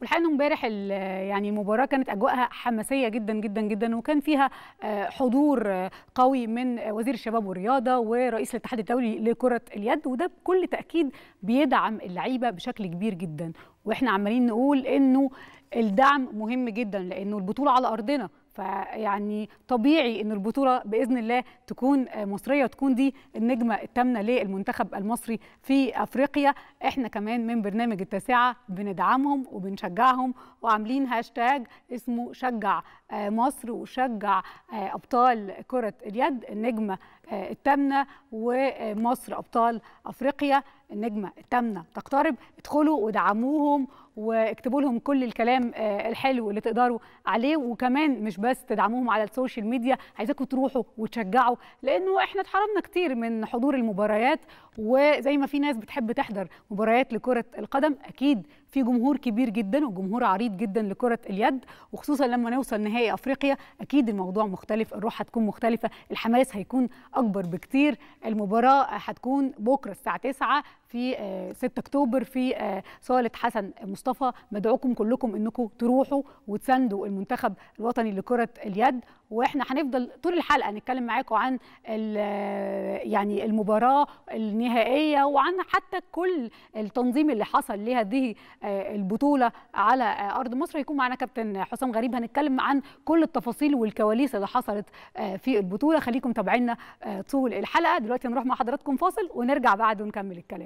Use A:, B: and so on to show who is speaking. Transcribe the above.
A: والحقيقه انه امبارح يعني المباراه كانت اجواءها حماسيه جدا جدا جدا وكان فيها آه، حضور آه، قوي من وزير الشباب والرياضه ورئيس الاتحاد الدولي لكره اليد وده بكل تاكيد بيدعم اللعيبه بشكل كبير جدا واحنا عمالين نقول انه الدعم مهم جدا لانه البطوله على ارضنا فيعني طبيعي ان البطوله باذن الله تكون آه، مصريه وتكون دي النجمه الثامنه للمنتخب المصري في افريقيا احنا كمان من برنامج التاسعه بندعمهم وبنشجعهم وعاملين هاشتاج اسمه شجع آه، مصر وشجع آه، ابطال كره اليد النجمه الثامنه ومصر ابطال افريقيا النجمه الثامنه تقترب ادخلوا ودعموهم واكتبوا لهم كل الكلام آه، الحلو اللي تقدروا عليه وكمان مش بس تدعموهم على السوشيال ميديا عايزاكم تروحوا وتشجعوا لانه احنا اتحرمنا كتير من حضور المباريات وزي ما في ناس بتحب تحضر مباريات لكره القدم اكيد في جمهور كبير جدا وجمهور عريض جدا لكره اليد وخصوصا لما نوصل نهائي افريقيا اكيد الموضوع مختلف الروح هتكون مختلفه الحماس هيكون اكبر بكتير المباراه هتكون بكره الساعه 9 في 6 آه، اكتوبر في آه، صاله حسن مصطفى مدعوكم كلكم انكم تروحوا وتساندوا المنتخب الوطني لكره اليد واحنا هنفضل طول الحلقه نتكلم معاكم عن آه، يعني المباراه النهائيه وعن حتى كل التنظيم اللي حصل لهذه آه، البطوله على آه، ارض مصر هيكون معانا كابتن حسام غريب هنتكلم عن كل التفاصيل والكواليس اللي حصلت آه، في البطوله خليكم تابعينا طول الحلقه دلوقتي هنروح مع حضراتكم فاصل ونرجع بعد ونكمل الكلام